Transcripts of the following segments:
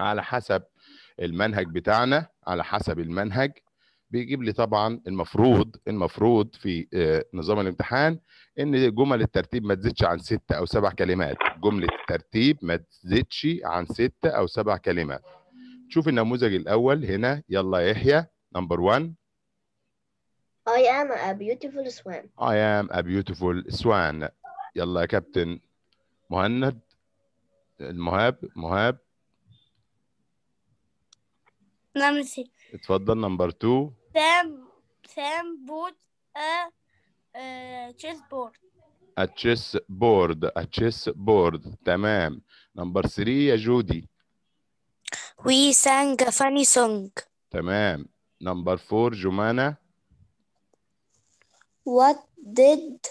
على حسب المنهج بتاعنا على حسب المنهج بيجيب لي طبعا المفروض المفروض في آه، نظام الامتحان ان جمل الترتيب ما تزيدش عن ست او سبع كلمات جمله الترتيب ما تزيدش عن ست او سبع كلمات شوف النموذج الاول هنا يلا يا يحيى نمبر 1 I am a beautiful swan I am a beautiful swan يلا يا كابتن مهند المهاب مهاب نمبر 3 اتفضل نمبر 2 سام سام بوت ا تشيس بورد a chess board a chess board تمام نمبر 3 يا جودي we sang a funny song تمام نمبر 4 جمانة what did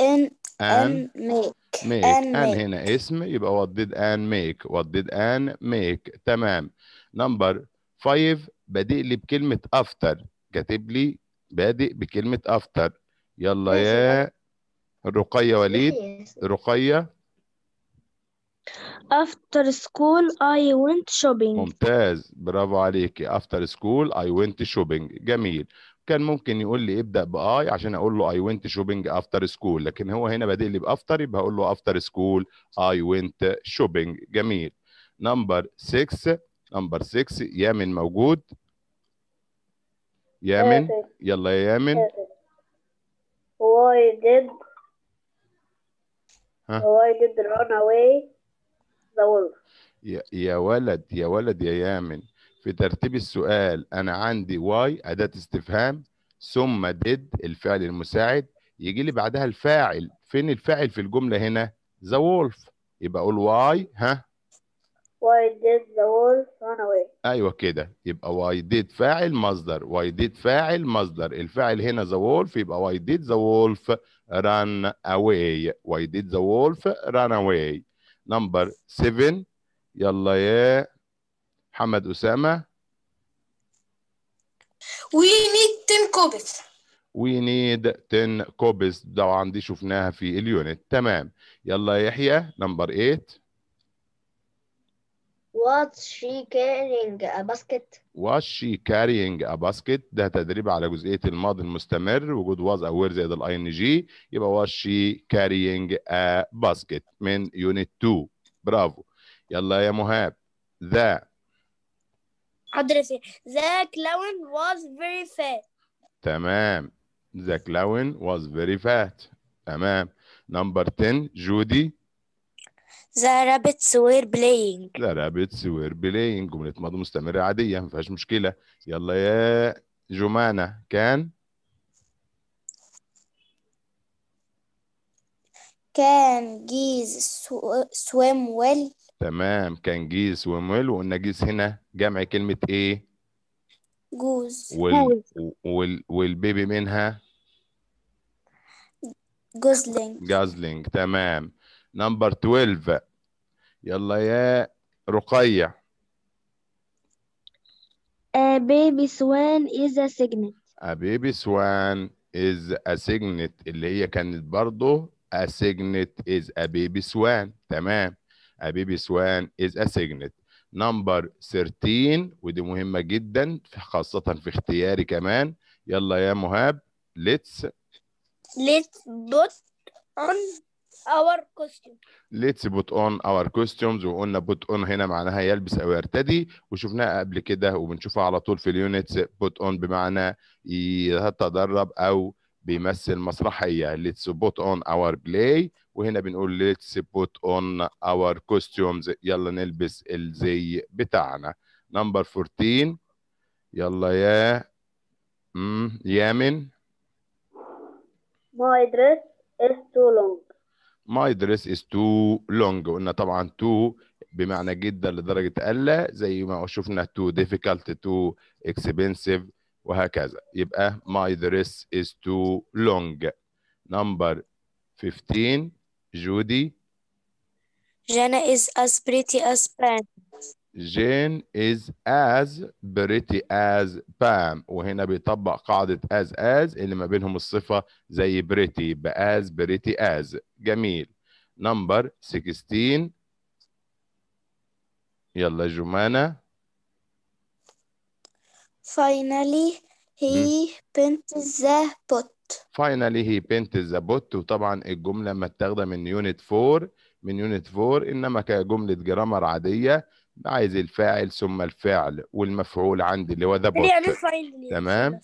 an an make make an, make. an هنا اسم يبقى what did an make what did an make تمام نمبر 5 بادئ لي بكلمه افتر كاتب لي بادئ بكلمه افتر يلا يا طيب. رقيه وليد رقيه After school I went shopping. ممتاز برافو عليكي After school I went shopping جميل كان ممكن يقول لي ابدأ بآي عشان أقول له I went shopping after school لكن هو هنا بادئ لي بأفتر يبقى هقول له After school I went shopping جميل نمبر 6 نمبر 6 يامن موجود يامن يلا يا يامن why did ها why did run away the wolf يا, يا ولد يا ولد يا يامن في ترتيب السؤال انا عندي why اداه استفهام ثم did الفعل المساعد يجي لي بعدها الفاعل فين الفاعل في الجمله هنا the wolf يبقى اقول واي ها why did the wolf run away ايوه كده يبقى why did فاعل مصدر why did فاعل مصدر الفاعل هنا the wolf يبقى why did the wolf run away why did the wolf run away number 7 يلا يا محمد أسامة we need 10 copies we need 10 copies ده عندي شفناها في اليونت تمام يلا يا يحيى نمبر 8 Was she carrying a basket? Was she carrying a basket? ده تدريب على جزئية الماضي المستمر وجود was أو were زائد الاي ان جي يبقى was she carrying a basket من unit 2 برافو يلا يا مهاب ذا حضرتك ذا كلاون was very fat تمام ذا كلاون was very fat تمام نمبر 10 جودي ذا رابتس وير بلاينج ذا رابتس وير بلاينج جملة ماضي مستمرة عادية ما فيهاش مشكلة يلا يا جمانة كان كان جيز سويم ويل تمام كان جيز سويم ويل وقلنا جيز هنا جمع كلمة ايه؟ جوز وال... وال... والبيبي منها جوزلينج جوزلينج تمام نمبر 12 يلا يا رقية A baby swan is a signet. A baby swan is a signet اللي هي كانت برضو a signet is a baby swan تمام a baby swan is a signet نمبر 13 ودي مهمة جدا خاصة في اختياري كمان يلا يا مهاب let's let's put on اور كوستيوم ليتس بوت اون اور كوستيومز وقلنا بوت اون هنا معناها يلبس او يرتدي وشفناها قبل كده وبنشوفها على طول في اليونتس بوت اون بمعنى يتدرب او بيمثل مسرحيه ليتس بوت اون اور بلاي وهنا بنقول ليتس بوت اون اور كوستيومز يلا نلبس الزي بتاعنا نمبر 14 يلا يا امم يامن My dress is too long. my dress is too long قلنا طبعا too بمعنى جدا لدرجة ألا زي ما شفنا too difficult too expensive وهكذا يبقى my dress is too long number 15 جودي Jana is as pretty as pants Jane is as pretty as Pam وهنا بيطبق قاعدة as as اللي ما بينهم الصفة زي pretty ب as pretty as جميل نمبر 16 يلا جمانة Finally هي بنت ذا بوت pot هي بنت ذا بوت وطبعا الجملة متاخدة من يونت 4 من يونت 4 إنما كجملة جرامر عادية عايز الفاعل ثم الفعل والمفعول عندي اللي هو ذا تمام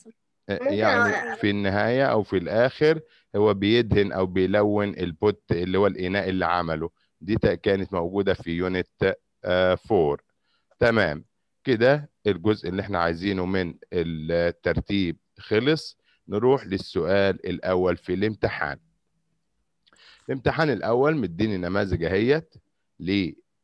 يعني في النهايه او في الاخر هو بيدهن او بيلون البوت اللي هو الاناء اللي عمله دي كانت موجوده في يونت 4 آه، تمام كده الجزء اللي احنا عايزينه من الترتيب خلص نروح للسؤال الاول في الامتحان الامتحان الاول مديني نماذج اهيت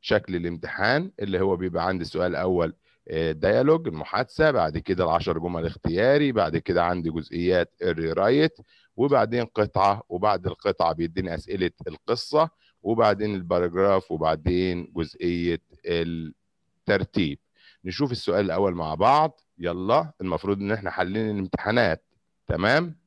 شكل الامتحان اللي هو بيبقى عندي السؤال اول ديالوج آه، المحادثه بعد كده العشر جمل اختياري بعد كده عندي جزئيات الري رايت وبعدين قطعه وبعد القطعه بيديني اسئله القصه وبعدين الباراجراف وبعدين جزئيه الترتيب نشوف السؤال الاول مع بعض يلا المفروض ان احنا حلين الامتحانات تمام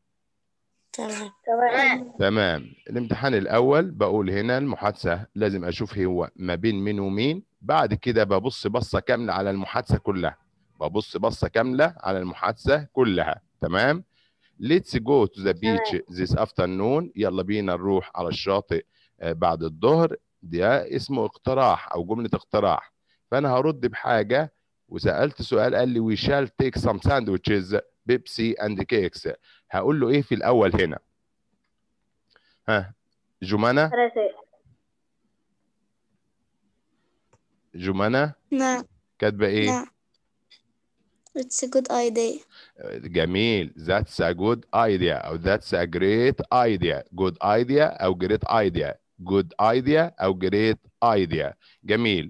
تمام تمام الامتحان الاول بقول هنا المحادثه لازم اشوف هو ما بين مين ومين بعد كده ببص بصه كامله على المحادثه كلها ببص بصه كامله على المحادثه كلها تمام ليتس جو تو ذا بيتش ذيس افترنون يلا بينا نروح على الشاطئ آه، بعد الظهر ده اسمه اقتراح او جمله اقتراح فانا هرد بحاجه وسالت سؤال قال لي وي شال تيك سام ساندويتشز بيبسي اند كيكس هقول له ايه في الاول هنا ها جمانة جمانة نعم كاتبة ايه نعم It's a good idea. جميل. That's a good idea. أو that's a great idea. Good idea أو great idea. Good idea أو great idea. جميل.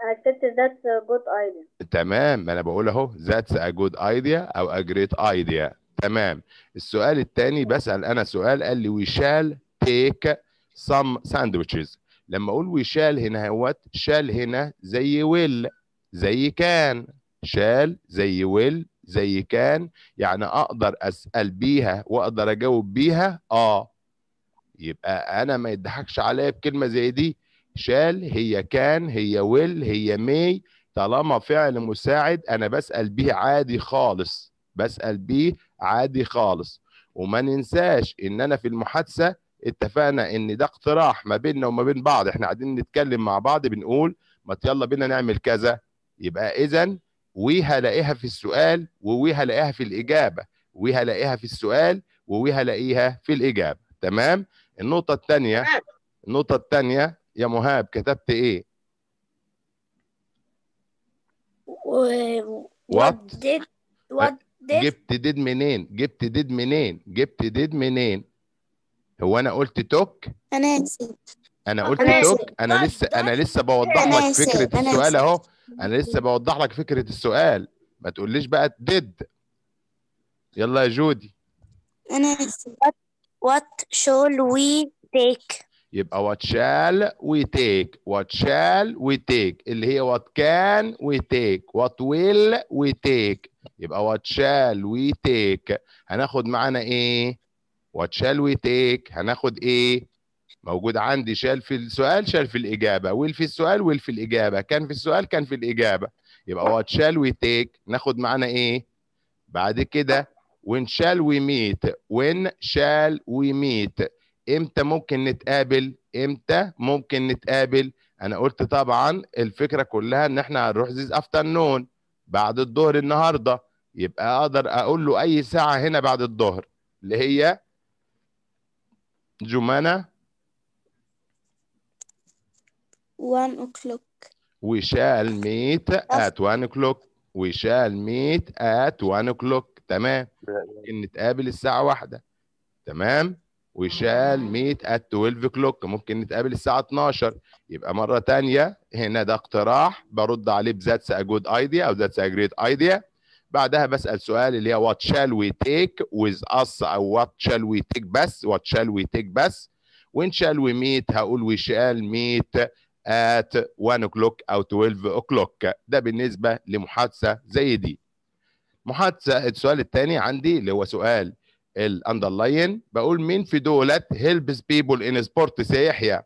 اكتبت that's a جود ايديا تمام ما انا بقول اهو ذاتس ا جود ايديا او ا جريت ايديا تمام السؤال الثاني بسأل انا سؤال قال لي وي شال تيك سم ساندويتشز لما اقول وي شال هنا هوت شال هنا زي ويل زي كان شال زي ويل زي كان يعني اقدر اسال بيها واقدر اجاوب بيها اه يبقى انا ما يضحكش عليا بكلمه زي دي شال هي كان هي ويل هي مي طالما فعل مساعد انا بسال بيه عادي خالص بسال بيه عادي خالص وما ننساش ان انا في المحادثه اتفقنا ان ده اقتراح ما بيننا وما بين بعض احنا قاعدين نتكلم مع بعض بنقول ما يلا بينا نعمل كذا يبقى اذا وي هلاقيها في السؤال ووي هلاقيها في الاجابه وي هلاقيها في السؤال ووي هلاقيها في الاجابه تمام النقطه الثانيه النقطه الثانيه يا مهاب كتبت ايه وات وات جبت ديد منين جبت ديد منين جبت ديد منين هو انا قلت توك انا نسيت انا قلت توك انا لسه انا لسه بوضح لك فكره السؤال اهو انا لسه بوضح لك فكره السؤال ما تقوليش بقى ديد يلا يا جودي انا نسيت وات شول وي تيك يبقى what shall وي تيك what shall وي تيك اللي هي what كان وي تيك what will وي تيك يبقى what shall وي تيك هناخد معانا ايه what shall وي تيك هناخد ايه موجود عندي شال في السؤال شال في الاجابه ويل في السؤال ويل في الاجابه كان في السؤال كان في الاجابه يبقى what shall وي تيك ناخد معانا ايه بعد كده when shall we meet when shall we meet امتى ممكن نتقابل امتى ممكن نتقابل انا قلت طبعا الفكره كلها ان احنا هنروح زيز افترنون بعد الظهر النهارده يبقى اقدر اقول له اي ساعه هنا بعد الظهر اللي هي جمانة 1 o'clock we shall meet at 1 o'clock we shall meet at 1 o'clock تمام ممكن نتقابل الساعه واحدة تمام ويشال ميت ات 12 كلوك ممكن نتقابل الساعه 12 يبقى مره تانية هنا ده اقتراح برد عليه بذاتس ا جود ايديا او ذاتس ا جريت ايديا بعدها بسال سؤال اللي هي وات شال وي تيك ويز اس او وات شال وي تيك بس وات شال وي تيك بس وين شال وي ميت هقول وي شال ميت ات 1 كلوك او 12 كلوك ده بالنسبه لمحادثه زي دي محادثه السؤال الثاني عندي اللي هو سؤال الاندرلاين بقول مين في دولت هيلبس بيبول ان سبورتس يا يحيى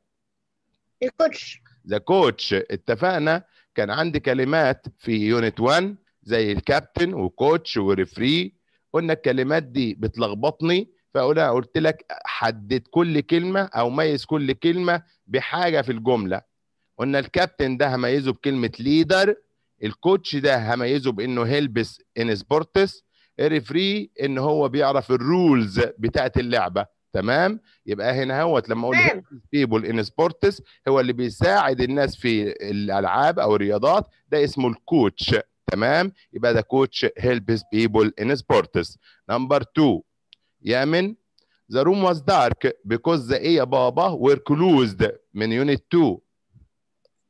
الكوتش ذا كوتش اتفقنا كان عندي كلمات في يونت 1 زي الكابتن وكوتش وريفري قلنا الكلمات دي بتلخبطني فانا قلت لك حدد كل كلمه او ميز كل كلمه بحاجه في الجمله قلنا الكابتن ده هميزه بكلمه ليدر الكوتش ده هميزه بانه هيلبس ان سبورتس ريفري ان هو بيعرف الرولز بتاعه اللعبه تمام يبقى هنا هوت لما اقول بيبول ان سبورتس هو اللي بيساعد الناس في الالعاب او الرياضات ده اسمه الكوتش تمام يبقى ده كوتش هيلبس بيبول ان سبورتس نمبر 2 يامن The room was dark because the يا بابا were closed من يونت 2.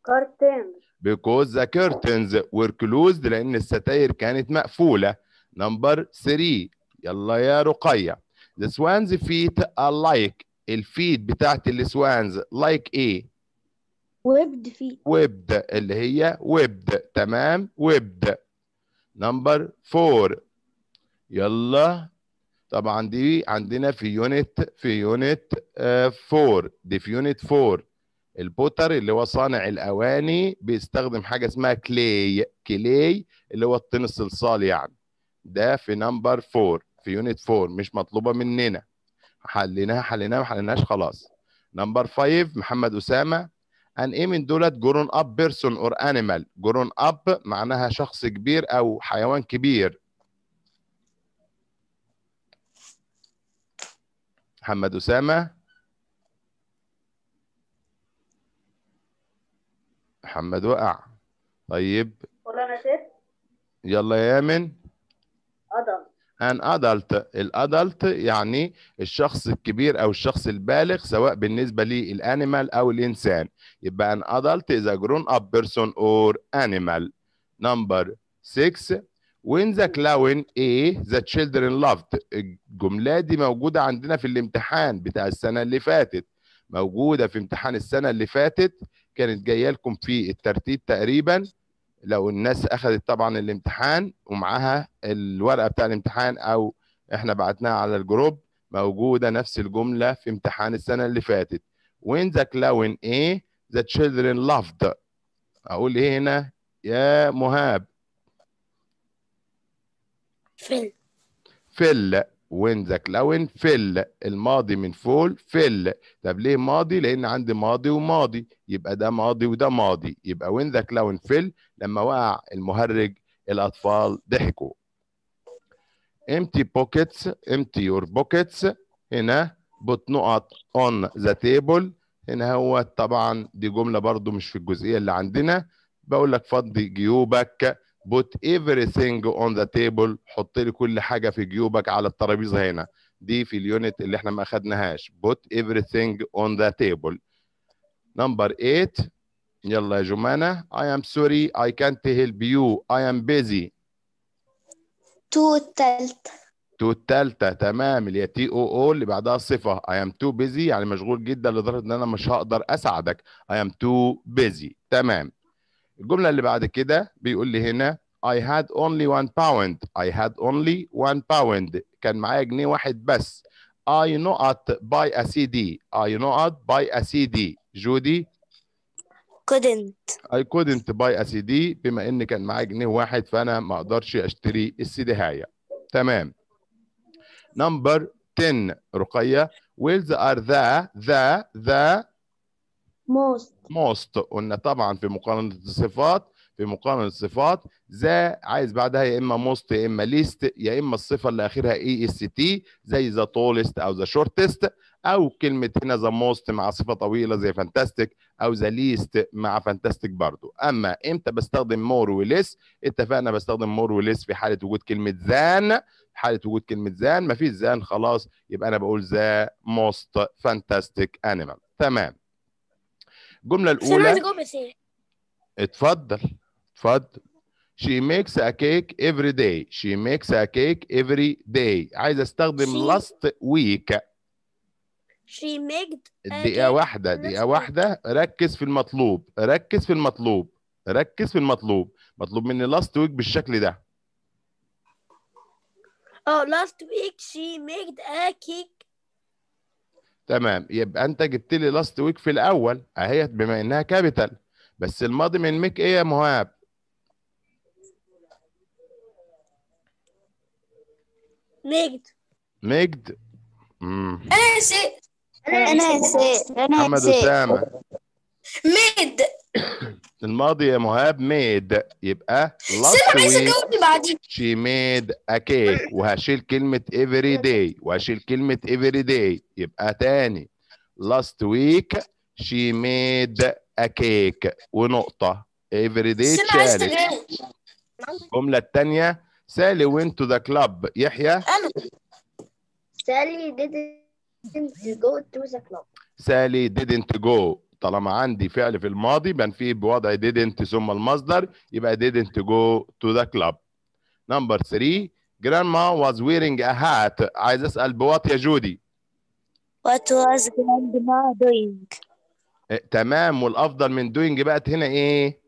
Curtains. Because the curtains were closed لأن الستاير كانت مقفولة. نمبر 3 يلا يا رقية The swans feet are like الفيد بتاعت السوانز like ايه؟ ويبد فيت ويبد اللي هي ويبد تمام ويبد نمبر 4 يلا طبعا دي عندنا في يونت في يونت 4 آه دي في يونت 4 البوتر اللي هو صانع الاواني بيستخدم حاجه اسمها كلي كلي اللي هو الطين الصلصال يعني ده في نمبر 4 في يونت 4 مش مطلوبه مننا حليناها حليناها ما حليناهاش خلاص نمبر 5 محمد اسامه ان ايه من دولت جرون اب بيرسون اور انيمال جرون اب معناها شخص كبير او حيوان كبير محمد اسامه محمد وقع طيب يلا يا يامن ان ادلت الادلت يعني الشخص الكبير او الشخص البالغ سواء بالنسبه للانيمال او الانسان يبقى ان ادلت is a grown up person or animal نمبر 6 وين ذا كلاون ايه the children loved الجمله دي موجوده عندنا في الامتحان بتاع السنه اللي فاتت موجوده في امتحان السنه اللي فاتت كانت جايه لكم في الترتيب تقريبا لو الناس اخذت طبعا الامتحان ومعاها الورقه بتاع الامتحان او احنا بعتناها على الجروب موجوده نفس الجمله في امتحان السنه اللي فاتت وين ذا كلاون ايه ذا تشيلدرن لافد اقول ايه هنا يا مهاب فل فل وين ذا كلاون فل الماضي من فول فل طب ليه ماضي لان عندي ماضي وماضي يبقى ده ماضي وده ماضي يبقى وين ذا كلاون فل لما وقع المهرج الاطفال ضحكوا empty pockets empty your pockets هنا بتنقط on the table هنا هو طبعا دي جمله برضو مش في الجزئيه اللي عندنا بقول لك فضي جيوبك put everything on the table حط لي كل حاجه في جيوبك على الترابيزه هنا دي في اليونت اللي احنا ما اخدناهاش put everything on the table number 8 يلا يا جمانة I am sorry I can't help you I am busy تو التالتة تو التالتة تمام اللي هي تي او او اللي بعدها صفة I am too busy يعني مشغول جدا لدرجة ان انا مش هقدر اساعدك I am too busy تمام الجمله اللي بعد كده بيقول لي هنا I had only one pound I had only one pound كان معايا جنيه واحد بس I not buy a CD I not buy a CD جودي couldn't I couldn't buy a CD بما ان كان معايا جنيه واحد فانا ما اقدرش اشتري السي دي هاي. تمام نمبر 10 رقية wheels are the the the most most قلنا طبعا في مقارنه الصفات في مقارنه الصفات ذا عايز بعدها يا اما موست يا اما ليست يا اما الصفه اللي اخرها اي اس تي زي ذا تولست او ذا شورتست او كلمه هنا ذا موست مع صفه طويله زي فانتاستيك او ذا ليست مع فانتاستيك برضو اما امتى بستخدم مور وليس اتفقنا بستخدم مور وليس في حاله وجود كلمه ذان حاله وجود كلمه ذان مفيش ذان خلاص يبقى انا بقول ذا موست فانتاستيك انيمال تمام الجمله الاولى بس انا عايز إيه؟ اتفضل اتفضل she makes a cake every day she makes a cake every day عايز استخدم she... last week she made دقيقة واحدة دقيقة واحدة ركز في المطلوب ركز في المطلوب ركز في المطلوب مطلوب مني last week بالشكل ده اه last week she made a cake تمام يبقى انت جبت لي لاست ويك في الاول اهي بما انها كابيتال بس الماضي من ميك ايه يا مهاب مجد مجد انا نسيت انا نسيت انا نسيت محمد اسامه مجد الماضي يا مهاب ميد يبقى سيب عايز بعدين شي ميد ا كيك وهشيل كلمه افري داي وهشيل كلمه افري داي يبقى تاني لاست ويك شي ميد ا كيك ونقطه افري داي تشالنج الجمله التانية سالي وينت تو ذا كلاب يحيى انا سالي ديدنت جو تو ذا كلاب سالي ديدنت جو طالما عندي فعل في الماضي بنفيه بوضع didn't ثم المصدر يبقى didn't go to the club number 3 grandma was wearing a hat عايز اسال بوات يا جودي What was grandma doing? إيه, تمام والافضل من doing بقت هنا ايه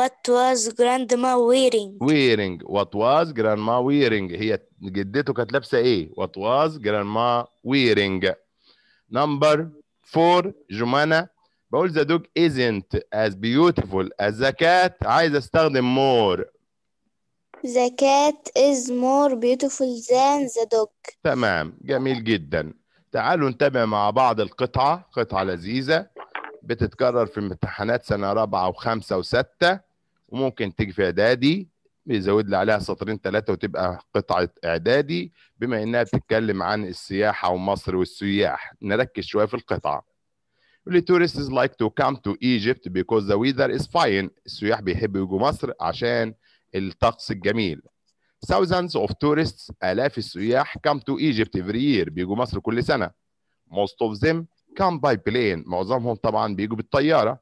what was grandma wearing wearing what was grandma wearing هي جدته كانت لابسه ايه what was grandma wearing number فور جمانة بقول ذا دوج isn't as beautiful as the cat عايز استخدم more The cat is more beautiful than the dog تمام جميل جدا تعالوا نتابع مع بعض القطعة قطعة لذيذة بتتكرر في امتحانات سنة رابعة وخمسة وستة وممكن تيجي في إعدادي يزود لي عليها سطرين ثلاثه وتبقى قطعه اعدادي بما انها بتتكلم عن السياحه ومصر والسياح نركز شويه في القطعه The tourists like to come to Egypt because the weather is fine السياح بيحبوا يجوا مصر عشان الطقس الجميل thousands of tourists آلاف السياح come to Egypt every year بيجوا مصر كل سنة most of them come by plane معظمهم طبعا بيجوا بالطيارة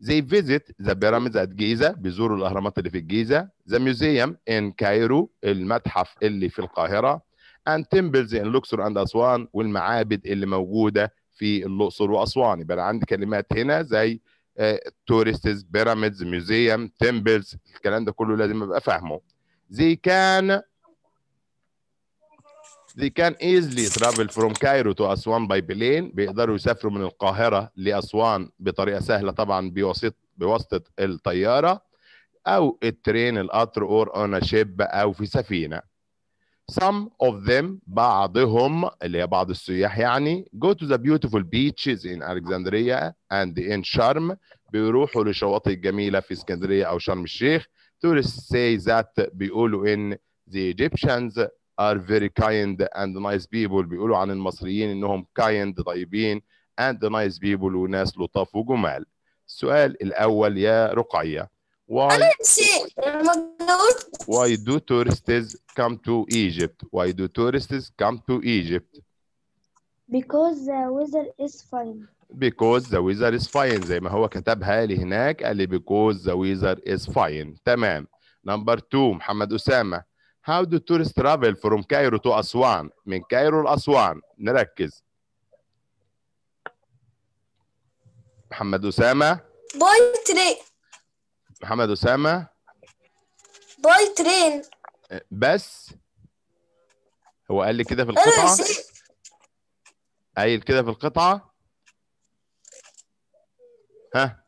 They visit the pyramids at Giza بيزوروا الأهرامات اللي في الجيزة the museum in Cairo المتحف اللي في القاهرة and temples in Luxor and Aswan والمعابد اللي موجودة في الأقصر وأسوان يبقى عندي كلمات هنا زي آه, tourists, pyramids, museum, temples الكلام ده كله لازم أبقى فاهمه they can they can easily travel from Cairo to Aswan by plane بيقدروا يسافروا من القاهرة لأسوان بطريقة سهلة طبعا بواسطة بواسطة الطيارة أو الترين القطر or on a ship أو في سفينة some of them بعضهم اللي هي بعض السياح يعني go to the beautiful beaches in Alexandria and in Sharm بيروحوا لشواطئ الجميلة في اسكندرية أو شرم الشيخ tourists say that بيقولوا إن the Egyptians are very kind and nice people بيقولوا عن المصريين انهم kind طيبين and nice people وناس لطاف وجمال السؤال الاول يا رقيه why why do tourists come to Egypt why do tourists come to Egypt because the weather is fine because the weather is fine زي ما هو كتبها لي هناك قال لي because the weather is fine تمام نمبر 2 محمد اسامه How do tourists travel from Cairo to Aswan? من كايرو لأسوان نركز محمد أسامة باي ترين محمد أسامة باي ترين بس هو قال لي كده في القطعة قايل كده في القطعة ها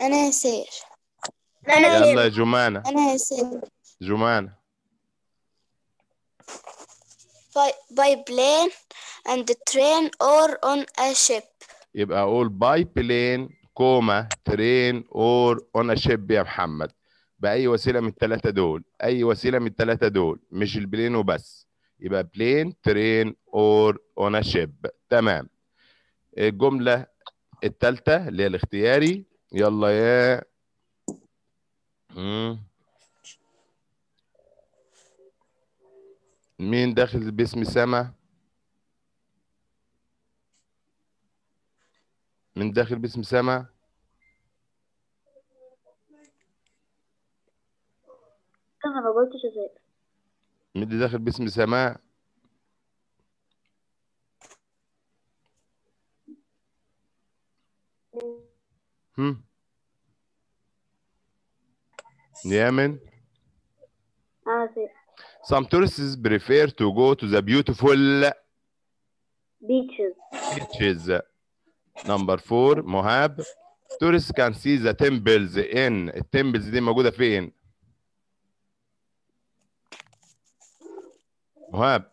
أنا هسير يلا يا جمانة أنا هسير Jumana. By, by plane and train or on a ship. يبقى أقول by plane, كوما, train or on a ship يا محمد. بأي وسيلة من الثلاثة دول، أي وسيلة من الثلاثة دول، مش البلين وبس. يبقى plane, train or اون a تمام. الجملة الثالثة اللي هي الاختياري يلا يا مم. مين داخل باسم سما من داخل باسم سما انا ما قلتش ازاي اللي داخل باسم سماء هم يامن اه Some tourists prefer to go to the beautiful beaches. Beaches. Number four, Mohab. Tourists can see the temples in Temples دي موجودة فين؟ مهاب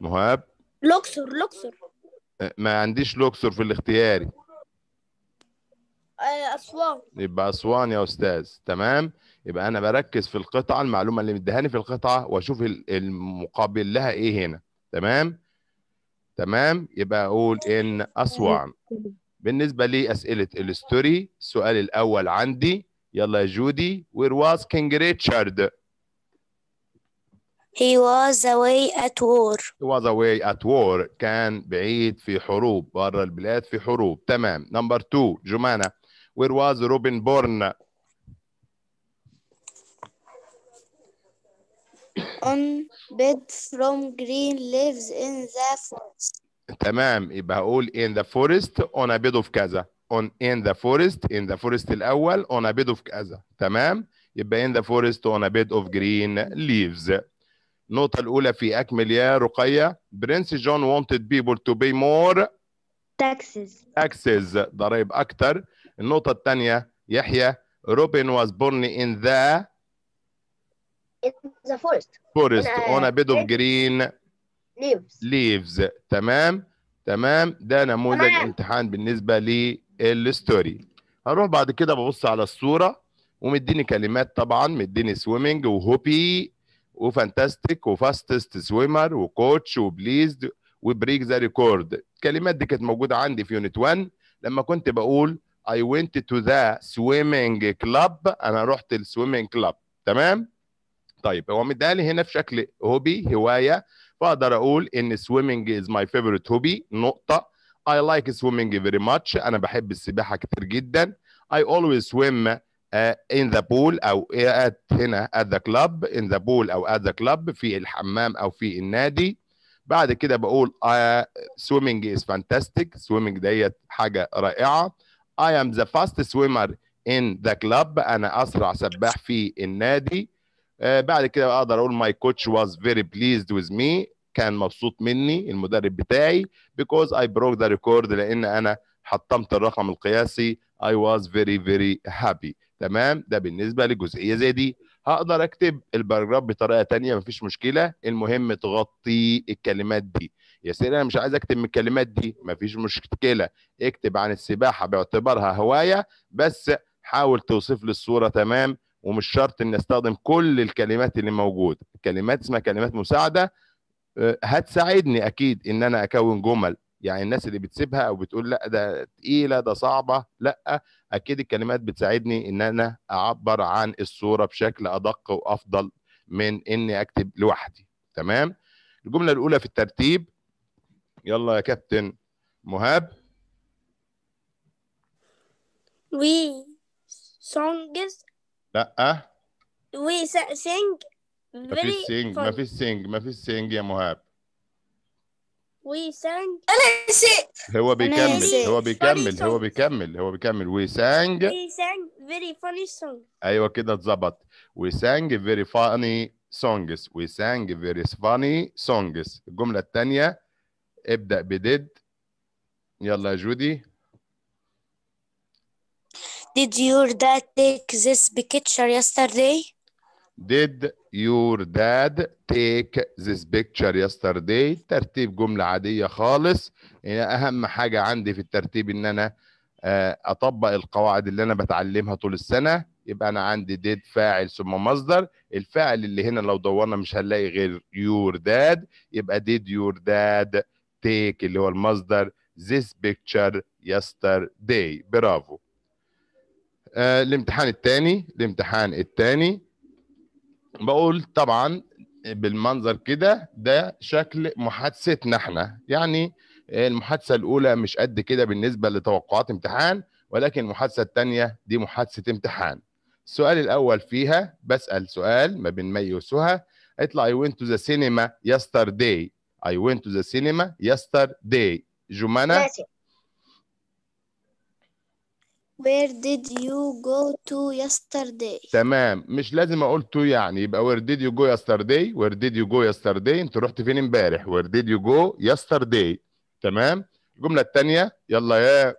مهاب لوكسور لوكسور ما عنديش لوكسور في الاختياري اسوان يبقى اسوان يا استاذ تمام يبقى انا بركز في القطعه المعلومه اللي مديهاني في القطعه واشوف المقابل لها ايه هنا تمام تمام يبقى اقول ان اسوان بالنسبه لاسئله الستوري السؤال الاول عندي يلا يا جودي where was King Richard He was away at war. He was away at war. كان بعيد في حروب بره البلاد في حروب. تمام. نمبر 2 جمانة. Where was Robin born? On bed from green leaves in the forest. تمام يبقى هقول in the forest on a bed of كذا. On in the forest in the forest الأول on a bed of كذا. تمام يبقى in the forest on a bed of green leaves. النقطة الأولى في أكمل يا رقية. Prince John wanted people to pay more taxes. taxes ضرائب أكثر. النقطة الثانية يحيى روبن واز بورن ان ذا فورست forest forest on a bed of تمام تمام ده نموذج امتحان بالنسبة للستوري هروح بعد كده ببص على الصورة ومديني كلمات طبعا مديني سويمنج وهوبي وفانتاستيك وفاستست سويمر وكوتش وبليزد وبريك ذا ريكورد الكلمات دي كانت موجوده عندي في يونت 1 لما كنت بقول I went to the swimming club انا رحت السويمنج كلاب تمام طيب هو مدالي هنا في شكل هوبي هوايه فاقدر اقول ان swimming is my favorite hobby نقطه I like swimming very much انا بحب السباحه كتير جدا I always swim uh, in the pool او at هنا at the club in the pool او at the club في الحمام او في النادي بعد كده بقول uh, swimming is fantastic swimming ديت حاجه رائعه I am the fastest swimmer in the club انا اسرع سباح في النادي uh, بعد كده اقدر اقول my coach was very pleased with me كان مبسوط مني المدرب بتاعي because I broke the record لان انا حطمت الرقم القياسي I was very very happy تمام ده بالنسبه لجزئيه زي دي هقدر اكتب الباراجراف بطريقه تانية مفيش مشكله المهم تغطي الكلمات دي يا سيدي انا مش عايز اكتب من الكلمات دي مفيش مشكله اكتب عن السباحه باعتبارها هوايه بس حاول توصف لي الصوره تمام ومش شرط اني استخدم كل الكلمات اللي موجوده كلمات اسمها كلمات مساعده أه، هتساعدني اكيد ان انا اكون جمل يعني الناس اللي بتسيبها او بتقول لا ده تقيله ده صعبه لا اكيد الكلمات بتساعدني ان انا اعبر عن الصوره بشكل ادق وافضل من اني اكتب لوحدي تمام الجمله الاولى في الترتيب يلا يا كابتن مهاب وي سونجز لا وي سينج ما فيش سينج ما فيش سينج ما فيش سينج يا مهاب We sang انا نسيت هو بيكمل هو بيكمل هو بيكمل هو بيكمل we sang we sang very funny song ايوه كده اتظبط we sang very funny songs we sang very funny songs الجمله الثانيه ابدا بديد يلا يا جودي Did your dad take this picture yesterday? Did your dad take this picture yesterday ترتيب جملة عادية خالص هي يعني أهم حاجة عندي في الترتيب إن أنا آه، أطبق القواعد اللي أنا بتعلمها طول السنة يبقى أنا عندي did فاعل ثم مصدر الفاعل اللي هنا لو دورنا مش هنلاقي غير your dad يبقى did your dad take اللي هو المصدر this picture yesterday برافو آه الامتحان الثاني الامتحان الثاني بقول طبعا بالمنظر كده ده شكل محادثتنا احنا يعني المحادثه الاولى مش قد كده بالنسبه لتوقعات امتحان ولكن المحادثه الثانيه دي محادثه امتحان السؤال الاول فيها بسال سؤال ما بين مي وسهى اطلع I went to the cinema yesterday I went to the cinema yesterday جمانة ماشي Where did you go to yesterday تمام مش لازم اقول تو يعني يبقى where did you go yesterday where did you go yesterday انت رحت فين امبارح where did you go yesterday تمام الجمله الثانيه يلا يا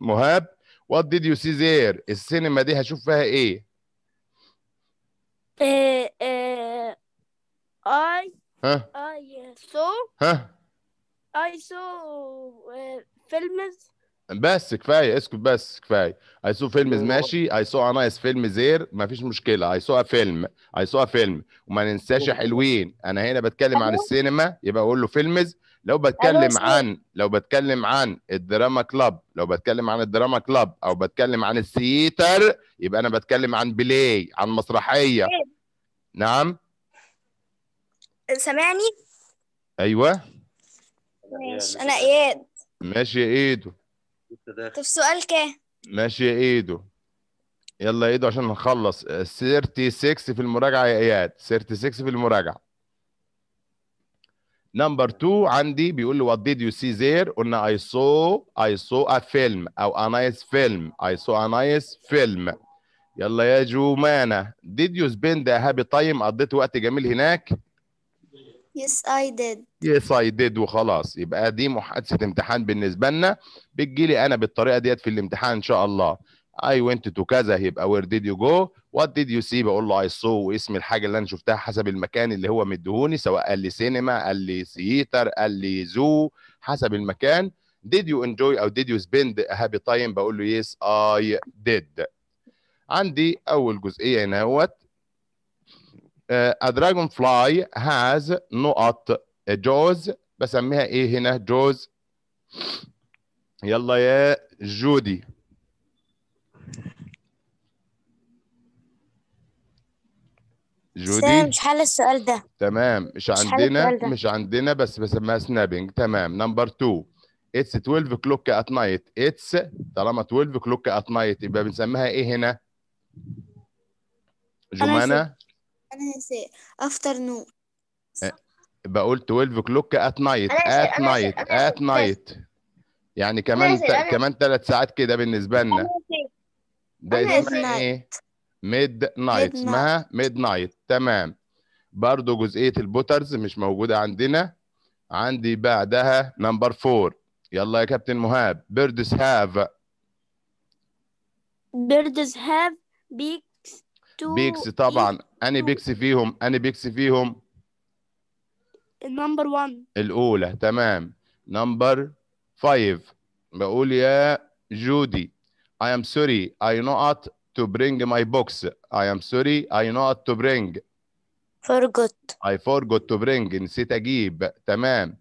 مهاب what did you see there السينما دي هشوف فيها ايه uh, uh, اي ها I saw ها اي سو فيلمز بس كفايه اسكت بس كفايه اي سو فيلمز ماشي اي سو نايس فيلم زير ما فيش مشكله اي سو فيلم اي سو فيلم وما ننساش حلوين انا هنا بتكلم عن السينما يبقى اقول له فيلمز لو بتكلم عن لو بتكلم عن الدراما كلاب لو بتكلم عن الدراما كلاب او بتكلم عن السيتر يبقى انا بتكلم عن بلاي عن مسرحيه إيه؟ نعم سامعني ايوه ماشي انا اياد ماشي يا ايدو تداخل طب سؤال كام؟ ماشي يا ايدو يلا يا ايدو عشان نخلص 36 آه، في المراجعه يا اياد 36 في المراجعه نمبر 2 عندي بيقول لي وات ديد يو سي زير قلنا اي سو اي سو ا فيلم او ا نايس فيلم اي سو ا نايس فيلم يلا يا جومانا ديد يو سبيند ا هابي تايم قضيت وقت جميل هناك Yes, I did. Yes, I did وخلاص يبقى دي محادثة امتحان بالنسبة لنا بتجي لي أنا بالطريقة ديت في الامتحان إن شاء الله. I went to كذا يبقى where did you go what did you see بقول له I saw واسم الحاجة اللي أنا شفتها حسب المكان اللي هو مديهوني سواء قال لي سينما قال لي ثيتر قال لي زو حسب المكان did you enjoy أو did you spend a happy time بقول له yes I did عندي أول جزئية هنا هوت uh, a dragonfly has نقط jaws بسميها ايه هنا جوز يلا يا جودي جودي مش حل السؤال ده تمام مش, مش عندنا مش عندنا بس بسميها سنابينج تمام نمبر 2 اتس 12 كلوك ات نايت اتس طالما 12 كلوك ات نايت يبقى بنسميها ايه هنا جمانة انا نساء افتر نو بقول 12 كلوك ات نايت ات نايت ات نايت يعني كمان ت... كمان ثلاث ساعات كده بالنسبه لنا ده اسمها ايه؟ ميد نايت اسمها ميد نايت تمام برضو جزئيه البوترز مش موجوده عندنا عندي بعدها نمبر 4 يلا يا كابتن مهاب بيردز هاف بيردز هاف بيك بيكس طبعا إيه اني بيكس فيهم اني بيكس فيهم النمبر 1 الاولى تمام نمبر 5 بقول يا جودي اي ام سوري اي نوت تو برينج ماي بوكس اي ام سوري اي نوت تو برينج forgot اي forgot تو برينج نسيت اجيب تمام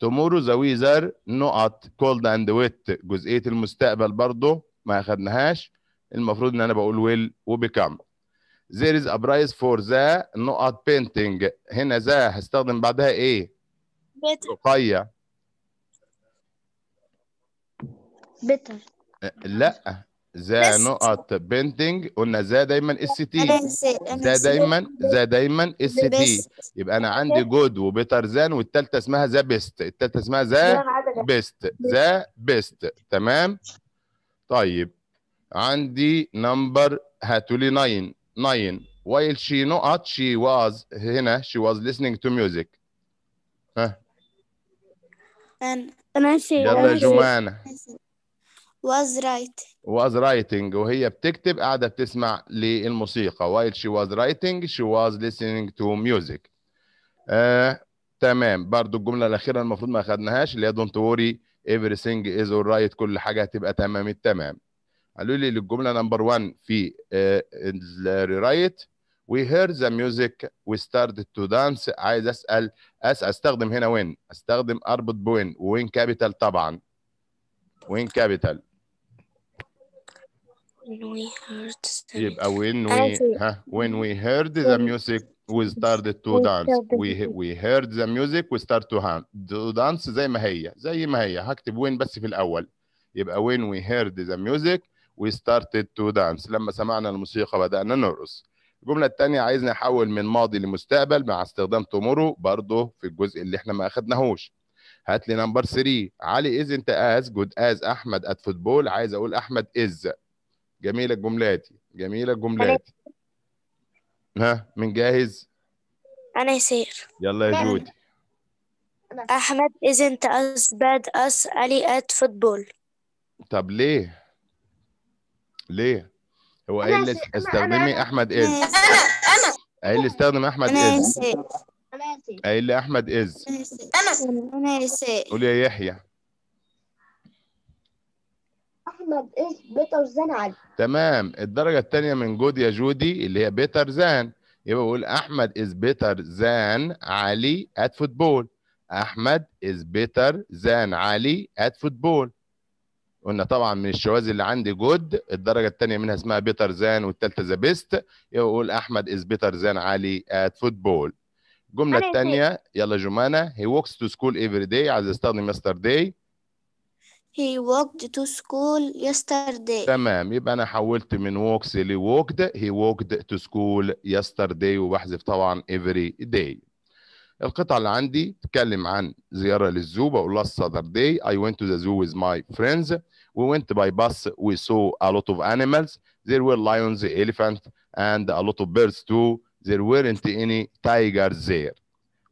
تومورو ذا ويزر نقط كولد اند ويت جزئيه المستقبل برضه ما اخدناهاش المفروض ان انا بقول ويل وبكم there is a price for the نقط painting هنا ذا هستخدم بعدها ايه؟ بيتر رقية بيتر أه، لا ذا نقط بينتنج قلنا ذا دايما اس تي ذا دايما ذا دايما اس تي يبقى انا عندي جود وبيتر زان والثالثه اسمها ذا بيست الثالثه اسمها ذا بيست ذا بيست تمام طيب عندي نمبر هاتوا لي 9 9 while she not she was هنا she was listening to music ها and يلا جمانة was writing was writing وهي بتكتب قاعدة بتسمع للموسيقى while she was writing she was listening to music آه تمام برضو الجملة الأخيرة المفروض ما أخدناهاش اللي هي don't worry everything is alright كل حاجة هتبقى تمام التمام قالوا لي الجمله نمبر 1 في الريرايت وي هير ذا ميوزك وي ستارت تو دانس عايز اسال أس استخدم هنا وين استخدم اربط بوين وين كابيتال طبعا وين كابيتال يبقى وين وي ها وين وي هيرد ذا ميوزك وي ستارت تو دانس وي we heard the music we start to, hand, to زي ما هي زي ما هي هكتب وين بس في الاول يبقى وين وي هيرد ذا ميوزك وي ستارتد تو دانس لما سمعنا الموسيقى بدأنا نرقص الجملة الثانية عايزني أحول من ماضي لمستقبل مع استخدام تومورو برضه في الجزء اللي احنا ما أخدناهوش هات لي نمبر 3 علي از انت از جود از احمد ات فوتبول عايز اقول احمد از جميله جملاتي جميله جملاتي ها من جاهز انا يسير يلا يا جودي احمد از انت از باد از علي ات فوتبول طب ليه ليه؟ هو قايل لي استخدمي احمد از انا انا قايل لي استخدم احمد از قايل لي احمد از انا انا قولي يا يحيى احمد از بيتر زان علي تمام الدرجه الثانيه من جود يا جودي اللي هي بيتر زان يبقى بقول احمد از بيتر زان علي ات فوتبول احمد از بيتر زان علي ات فوتبول قلنا طبعا من الشواذ اللي عندي جود الدرجه الثانيه منها اسمها بيتر زان والثالثه ذا بيست يقول احمد از بيتر زان علي ات فوتبول الجمله الثانيه يلا جمانه هي ووكس تو سكول ايفري داي عايز استخدم هي He walked to school yesterday. تمام يبقى انا حولت من walks ل walked he walked to school yesterday وبحذف طبعا every day القطعه اللي عندي تتكلم عن زياره للزو بقول لها Saturday I went to the zoo with my friends we went by bus we saw a lot of animals there were lions elephants and a lot of birds too there weren't any tigers there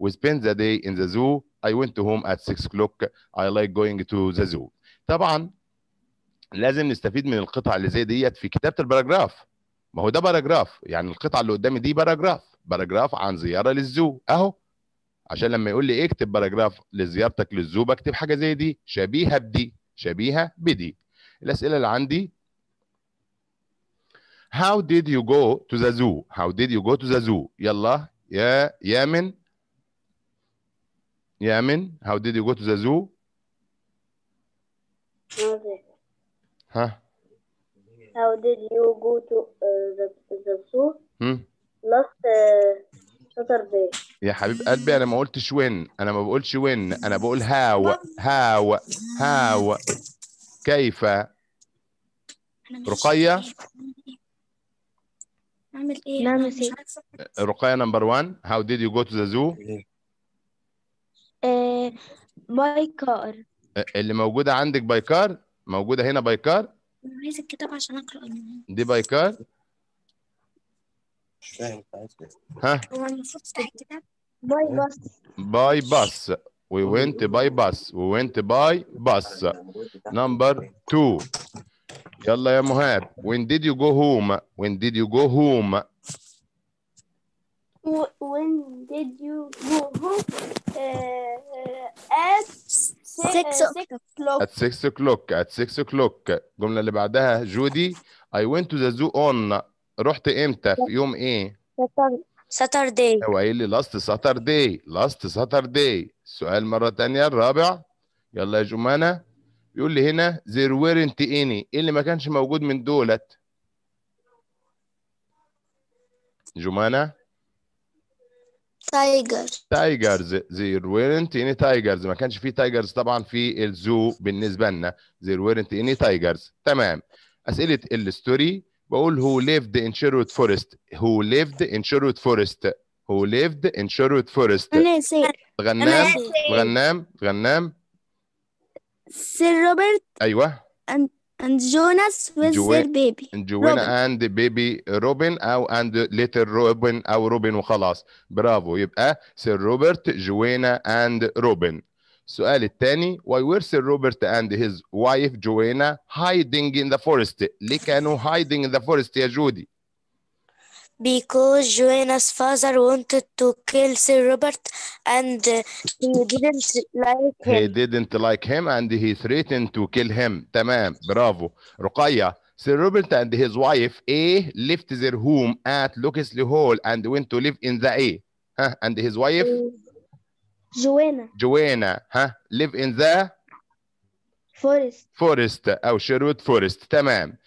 we spent the day in the zoo I went to home at 6 o'clock I like going to the zoo طبعا لازم نستفيد من القطع اللي زي ديت في كتابه الباراجراف ما هو ده باراجراف يعني القطعه اللي قدامي دي باراجراف باراجراف عن زياره للزو اهو عشان لما يقول لي اكتب باراجراف لزيارتك للزوبه اكتب حاجه زي دي شبيهه بدي شبيهه بدي الاسئله اللي عندي How did you go to the zoo? How did you go to the zoo? يلا يا يامن يامن How did you go to the zoo? ها How did you go to uh, the, the zoo? Hmm? Last uh, ساتردي يا حبيب قلبي انا ما قلتش وين انا ما بقولش وين انا بقول هاو هاو هاو كيف رقية نعمل ايه نعمل ايه رقية نمبر 1 هاو ديد يو جو تو ذا زو باي كار آه، اللي موجودة عندك باي كار موجودة هنا باي كار عايز الكتاب عشان اقرا دي باي كار huh? By bus. By bus. We went by bus. We went by bus. Number two. Yalla, يا When did you go home? When did you go home? When did you go home? Uh, at six uh, o'clock. At six o'clock. At six o'clock. الجملة اللي بعدها جودي. I went to the zoo on رحت امتى في يوم ايه ساتردي هو قايل لي لاست ساتردي لاست ساتردي السؤال مره ثانيه الرابع يلا يا جمانه يقول لي هنا there weren't any ايه اللي ما كانش موجود من دولت جمانه تايجرز تايجرز there weren't any تايجرز ما كانش في تايجرز طبعا في الزو بالنسبه لنا there weren't any تايجرز تمام اسئله الستوري بقول هو ليفد ان شيرود فورست هو ليفد ان شيرود فورست هو ليفد ان شيرود فورست غنام غنام غنام سير روبرت ايوه اند جوناس وسير بيبي جوانا اند بيبي روبن او اند ليتل روبن او روبن وخلاص برافو يبقى سير روبرت جوانا اند روبن السؤال الثاني why were robert and his wife joanna hiding in the forest ليه كانوا hiding in the forest يا جودي because Joanna's father wanted to kill Sir Robert and he didn't like him. He didn't like him and he threatened to kill him. تمام برافو رقية Sir Robert and his wife A left their home at Locksley Hall and went to live in the A. Huh? And his wife جوانا جوانا ها live in the forest forest أو شيروت forest تمام